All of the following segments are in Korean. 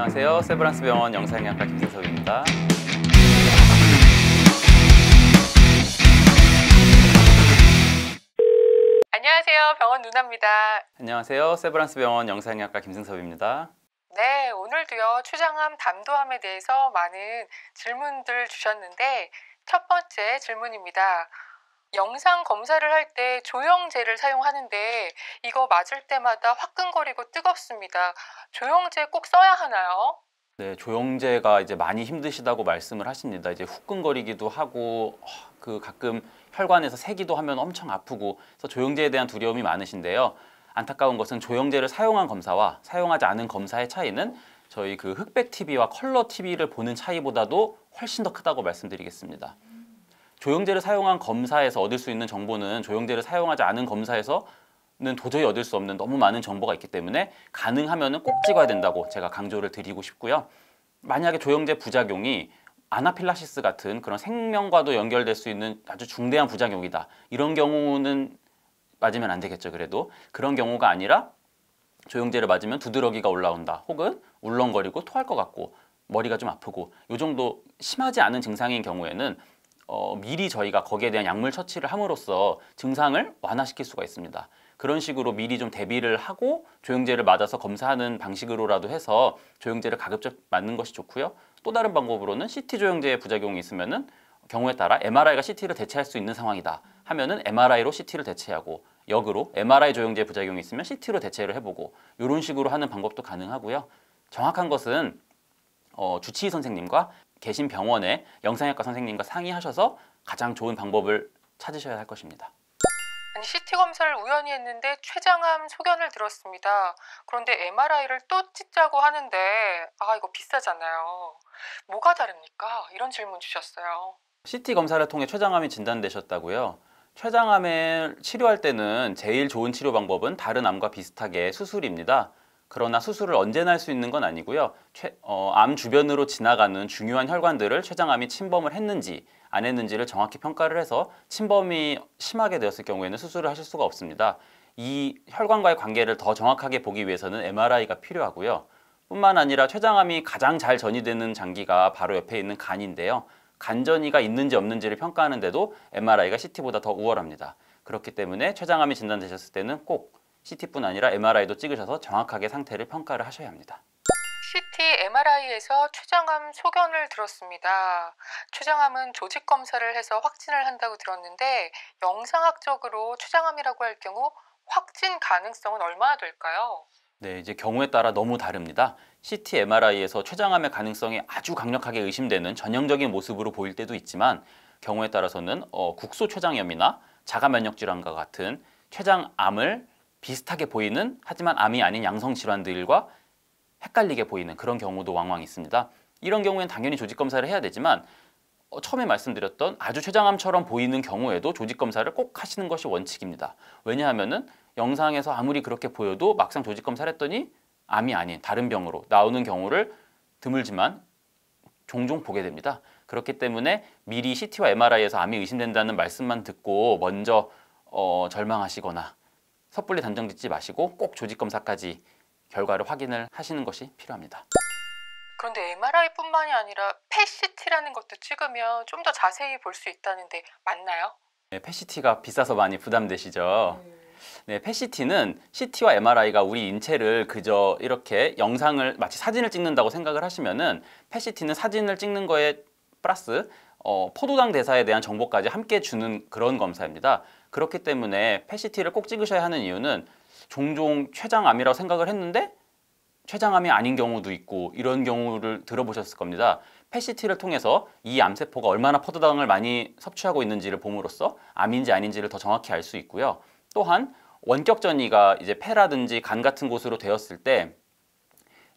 안녕하세요. 세브란스 병원 영상의학과 김승석입니다. 안녕하세요. 병원 누나입니다. 안녕하세요. 세브란스 병원 영상의학과 김승섭입니다. 네, 오늘도요. 추장암, 담도암에 대해서 많은 질문들 주셨는데 첫 번째 질문입니다. 영상 검사를 할 때 조영제를 사용하는데 이거 맞을 때마다 화끈거리고 뜨겁습니다. 조영제 꼭 써야 하나요? 네, 조영제가 이제 많이 힘드시다고 말씀을 하십니다. 이제 후끈거리기도 하고 그 가끔 혈관에서 새기도 하면 엄청 아프고 그래서 조영제에 대한 두려움이 많으신데요. 안타까운 것은 조영제를 사용한 검사와 사용하지 않은 검사의 차이는 저희 그 흑백 TV와 컬러 TV를 보는 차이보다도 훨씬 더 크다고 말씀드리겠습니다. 조영제를 사용한 검사에서 얻을 수 있는 정보는 조영제를 사용하지 않은 검사에서는 도저히 얻을 수 없는 너무 많은 정보가 있기 때문에 가능하면 꼭 찍어야 된다고 제가 강조를 드리고 싶고요. 만약에 조영제 부작용이 아나필라시스 같은 그런 생명과도 연결될 수 있는 아주 중대한 부작용이다. 이런 경우는 맞으면 안 되겠죠. 그래도 그런 경우가 아니라 조영제를 맞으면 두드러기가 올라온다. 혹은 울렁거리고 토할 것 같고 머리가 좀 아프고 이 정도 심하지 않은 증상인 경우에는 어, 미리 저희가 거기에 대한 약물 처치를 함으로써 증상을 완화시킬 수가 있습니다. 그런 식으로 미리 좀 대비를 하고 조영제를 맞아서 검사하는 방식으로라도 해서 조영제를 가급적 맞는 것이 좋고요. 또 다른 방법으로는 CT 조영제의 부작용이 있으면은 경우에 따라 MRI가 CT를 대체할 수 있는 상황이다 하면은 MRI로 CT를 대체하고 역으로 MRI 조영제 부작용이 있으면 CT로 대체를 해보고 이런 식으로 하는 방법도 가능하고요. 정확한 것은 어, 주치의 선생님과 계신 병원에 영상의학과 선생님과 상의하셔서 가장 좋은 방법을 찾으셔야 할 것입니다. CT 검사를 우연히 했는데 췌장암 소견을 들었습니다. 그런데 MRI를 또 찍자고 하는데 아 이거 비싸잖아요. 뭐가 다릅니까? 이런 질문 주셨어요. CT 검사를 통해 췌장암이 진단되셨다고요? 췌장암을 치료할 때는 제일 좋은 치료 방법은 다른 암과 비슷하게 수술입니다. 그러나 수술을 언제나 할 수 있는 건 아니고요. 최, 어, 암 주변으로 지나가는 중요한 혈관들을 췌장암이 침범을 했는지 안 했는지를 정확히 평가를 해서 침범이 심하게 되었을 경우에는 수술을 하실 수가 없습니다. 이 혈관과의 관계를 더 정확하게 보기 위해서는 MRI가 필요하고요. 뿐만 아니라 췌장암이 가장 잘 전이되는 장기가 바로 옆에 있는 간인데요. 간전이가 있는지 없는지를 평가하는데도 MRI가 CT보다 더 우월합니다. 그렇기 때문에 췌장암이 진단되셨을 때는 꼭 CT뿐 아니라 MRI도 찍으셔서 정확하게 상태를 평가를 하셔야 합니다. CT, MRI에서 췌장암 소견을 들었습니다. 췌장암은 조직 검사를 해서 확진을 한다고 들었는데 영상학적으로 췌장암이라고 할 경우 확진 가능성은 얼마나 될까요? 네, 이제 경우에 따라 너무 다릅니다. CT, MRI에서 췌장암의 가능성이 아주 강력하게 의심되는 전형적인 모습으로 보일 때도 있지만 경우에 따라서는 어, 국소 췌장염이나 자가면역 질환과 같은 췌장암을 비슷하게 보이는 하지만 암이 아닌 양성 질환들과 헷갈리게 보이는 그런 경우도 왕왕 있습니다. 이런 경우에는 당연히 조직 검사를 해야 되지만 어, 처음에 말씀드렸던 아주 췌장암처럼 보이는 경우에도 조직 검사를 꼭 하시는 것이 원칙입니다. 왜냐하면은 영상에서 아무리 그렇게 보여도 막상 조직 검사를 했더니 암이 아닌 다른 병으로 나오는 경우를 드물지만 종종 보게 됩니다. 그렇기 때문에 미리 CT와 MRI에서 암이 의심된다는 말씀만 듣고 먼저 어, 절망하시거나 섣불리 단정 짓지 마시고 꼭 조직검사까지 결과를 확인을 하시는 것이 필요합니다. 그런데 MRI뿐만이 아니라 PET-CT라는 것도 찍으면 좀 더 자세히 볼 수 있다는데 맞나요? 네, PET-CT가 비싸서 많이 부담되시죠. 음. 네, PET-CT는 CT와 MRI가 우리 인체를 그저 이렇게 영상을 마치 사진을 찍는다고 생각을 하시면은 PET-CT는 사진을 찍는 거에 플러스 어, 포도당 대사에 대한 정보까지 함께 주는 그런 검사입니다. 그렇기 때문에 페시티를 꼭 찍으셔야 하는 이유는 종종 췌장암이라고 생각을 했는데 췌장암이 아닌 경우도 있고 이런 경우를 들어보셨을 겁니다. 페시티를 통해서 이 암세포가 얼마나 포도당을 많이 섭취하고 있는지를 봄으로써 암인지 아닌지를 더 정확히 알 수 있고요. 또한 원격 전이가 이제 폐라든지 간 같은 곳으로 되었을 때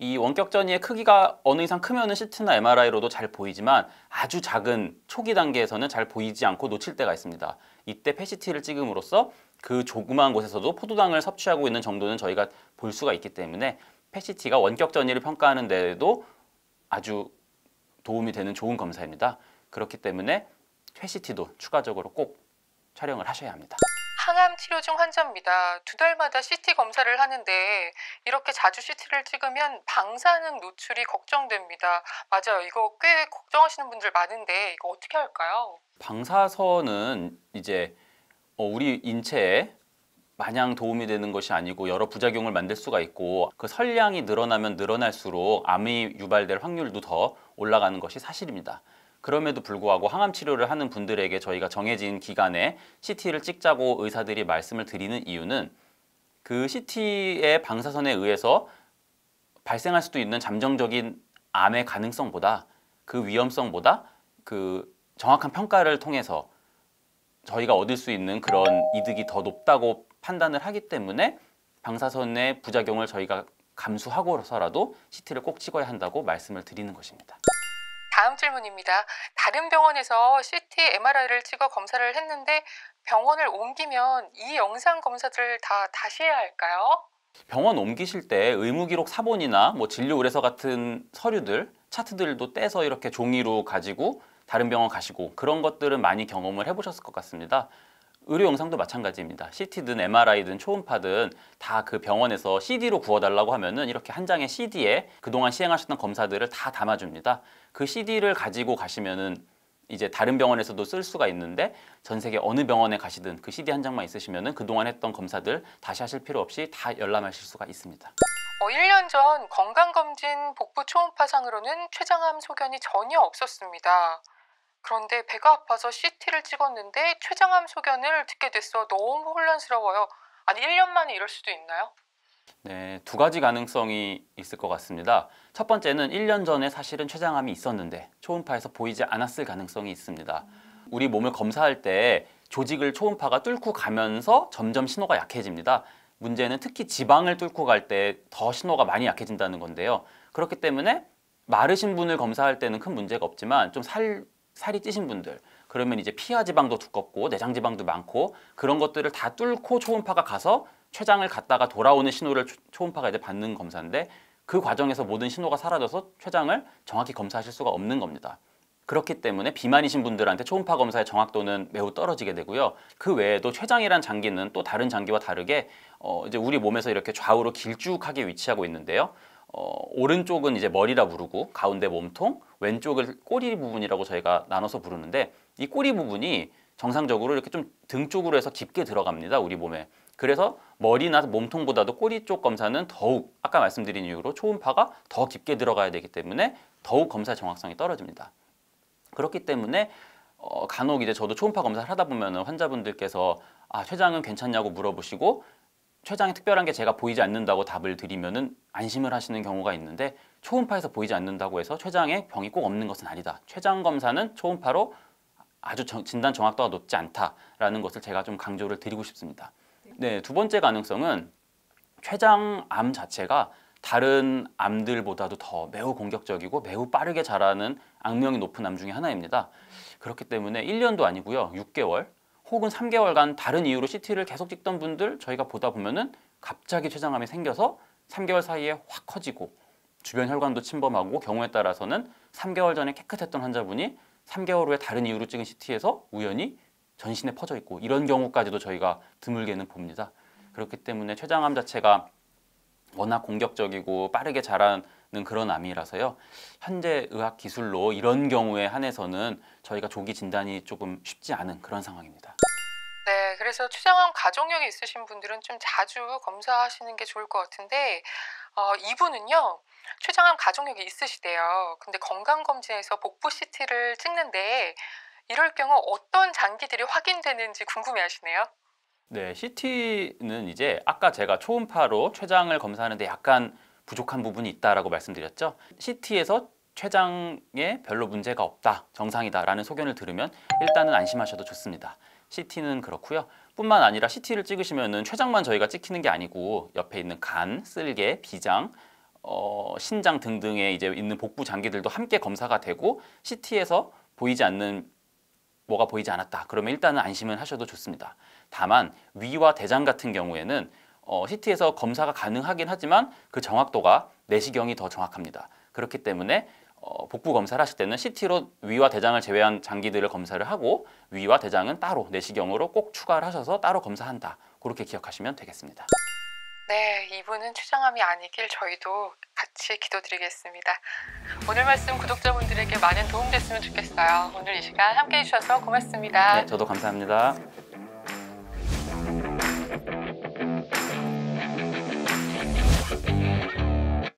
이 원격 전이의 크기가 어느 이상 크면은 CT나 MRI로도 잘 보이지만 아주 작은 초기 단계에서는 잘 보이지 않고 놓칠 때가 있습니다. 이때 PET-CT를 찍음으로써 그조그마 곳에서도 포도당을 섭취하고 있는 정도는 저희가 볼 수가 있기 때문에 PET-CT가 원격 전이를 평가하는 데에도 아주 도움이 되는 좋은 검사입니다. 그렇기 때문에 PET-CT도 추가적으로 꼭 촬영을 하셔야 합니다. 항암 치료 중 환자입니다. 두 달마다 CT 검사를 하는데 이렇게 자주 CT를 찍으면 방사능 노출이 걱정됩니다. 맞아요. 이거 꽤 걱정하시는 분들 많은데 이거 어떻게 할까요? 방사선은 이제 어, 우리 인체에 마냥 도움이 되는 것이 아니고 여러 부작용을 만들 수가 있고 그선량이 늘어나면 늘어날수록 암이 유발될 확률도 더 올라가는 것이 사실입니다. 그럼에도 불구하고 항암 치료를 하는 분들에게 저희가 정해진 기간에 CT를 찍자고 의사들이 말씀을 드리는 이유는 그 CT의 방사선에 의해서 발생할 수도 있는 잠정적인 암의 가능성보다 그 위험성보다 그 정확한 평가를 통해서 저희가 얻을 수 있는 그런 이득이 더 높다고 판단을 하기 때문에 방사선의 부작용을 저희가 감수하고서라도 CT를 꼭 찍어야 한다고 말씀을 드리는 것입니다. 다음 질문입니다. 다른 병원에서 CT, MRI를 찍어 검사를 했는데 병원을 옮기면 이 영상 검사들 다 다시 해야 할까요? 병원 옮기실 때 의무기록 사본이나 뭐 진료 의뢰서 같은 서류들, 차트들도 떼서 이렇게 종이로 가지고 다른 병원 가시고 그런 것들은 많이 경험을 해보셨을 것 같습니다. 의료 영상도 마찬가지입니다. CT든 MRI든 초음파든 다 그 병원에서 CD로 구워달라고 하면은 이렇게 한 장의 CD에 그동안 시행하셨던 검사들을 다 담아줍니다. 그 CD를 가지고 가시면은 이제 다른 병원에서도 쓸 수가 있는데 전 세계 어느 병원에 가시든 그 CD 한 장만 있으시면은 그동안 했던 검사들 다시 하실 필요 없이 다 열람하실 수가 있습니다. 어, 1년 전 건강검진 복부 초음파상으로는 췌장암 소견이 전혀 없었습니다. 그런데 배가 아파서 CT를 찍었는데 췌장암 소견을 듣게 됐어 너무 혼란스러워요. 아니 1년 만에 이럴 수도 있나요? 네, 두 가지 가능성이 있을 것 같습니다. 첫 번째는 1년 전에 사실은 췌장암이 있었는데 초음파에서 보이지 않았을 가능성이 있습니다. 우리 몸을 검사할 때 조직을 초음파가 뚫고 가면서 점점 신호가 약해집니다. 문제는 특히 지방을 뚫고 갈 때 더 신호가 많이 약해진다는 건데요. 그렇기 때문에 마르신 분을 검사할 때는 큰 문제가 없지만 좀살 살이 찌신 분들 그러면 이제 피하 지방도 두껍고 내장 지방도 많고 그런 것들을 다 뚫고 초음파가 가서 췌장을 갔다가 돌아오는 신호를 초음파가 이제 받는 검사인데 그 과정에서 모든 신호가 사라져서 췌장을 정확히 검사하실 수가 없는 겁니다. 그렇기 때문에 비만이신 분들한테 초음파 검사의 정확도는 매우 떨어지게 되고요. 그 외에도 췌장이란 장기는 또 다른 장기와 다르게 어 이제 우리 몸에서 이렇게 좌우로 길쭉하게 위치하고 있는데요. 어, 오른쪽은 이제 머리라 부르고 가운데 몸통, 왼쪽을 꼬리 부분이라고 저희가 나눠서 부르는데 이 꼬리 부분이 정상적으로 이렇게 좀 등 쪽으로 해서 깊게 들어갑니다. 우리 몸에. 그래서 머리나 몸통보다도 꼬리 쪽 검사는 더욱 아까 말씀드린 이유로 초음파가 더 깊게 들어가야 되기 때문에 더욱 검사 정확성이 떨어집니다. 그렇기 때문에 어, 간혹 이제 저도 초음파 검사를 하다 보면 환자분들께서 아, 췌장은 괜찮냐고 물어보시고 췌장에 특별한 게 제가 보이지 않는다고 답을 드리면은 안심을 하시는 경우가 있는데 초음파에서 보이지 않는다고 해서 췌장에 병이 꼭 없는 것은 아니다. 췌장 검사는 초음파로 아주 정, 진단 정확도가 높지 않다라는 것을 제가 좀 강조를 드리고 싶습니다. 네, 두 번째 가능성은 췌장암 자체가 다른 암들보다도 더 매우 공격적이고 매우 빠르게 자라는 악명이 높은 암 중에 하나입니다. 그렇기 때문에 1년도 아니고요. 6개월, 혹은 3개월간 다른 이유로 CT를 계속 찍던 분들 저희가 보다 보면은 갑자기 췌장암이 생겨서 3개월 사이에 확 커지고 주변 혈관도 침범하고 경우에 따라서는 3개월 전에 깨끗했던 환자분이 3개월 후에 다른 이유로 찍은 CT에서 우연히 전신에 퍼져 있고 이런 경우까지도 저희가 드물게는 봅니다. 그렇기 때문에 췌장암 자체가 워낙 공격적이고 빠르게 자란 는 그런 암이라서요. 현재 의학 기술로 이런 경우에 한해서는 저희가 조기 진단이 조금 쉽지 않은 그런 상황입니다. 네, 그래서 추장암 가족력이 있으신 분들은 좀 자주 검사하시는 게 좋을 것 같은데 어, 이분은요. 췌장암 가족력이 있으시대요. 근데 건강검진에서 복부 CT를 찍는데 이럴 경우 어떤 장기들이 확인되는지 궁금해 하시네요. 네, CT는 이제 아까 제가 초음파로 췌장을 검사하는데 약간 부족한 부분이 있다라고 말씀드렸죠. CT에서 췌장에 별로 문제가 없다, 정상이다라는 소견을 들으면 일단은 안심하셔도 좋습니다. CT는 그렇고요. 뿐만 아니라 CT를 찍으시면 췌장만 저희가 찍히는 게 아니고 옆에 있는 간, 쓸개, 비장, 어, 신장 등등에 이제 있는 복부 장기들도 함께 검사가 되고 CT에서 보이지 않는 뭐가 보이지 않았다. 그러면 일단은 안심은 하셔도 좋습니다. 다만 위와 대장 같은 경우에는 어, CT에서 검사가 가능하긴 하지만 그 정확도가 내시경이 더 정확합니다. 그렇기 때문에 어, 복부 검사를 하실 때는 CT로 위와 대장을 제외한 장기들을 검사를 하고 위와 대장은 따로 내시경으로 꼭 추가를 하셔서 따로 검사한다. 그렇게 기억하시면 되겠습니다. 네, 이분은 추장암이 아니길 저희도 같이 기도드리겠습니다. 오늘 말씀 구독자분들에게 많은 도움 됐으면 좋겠어요. 오늘 이 시간 함께해 주셔서 고맙습니다. 네, 저도 감사합니다.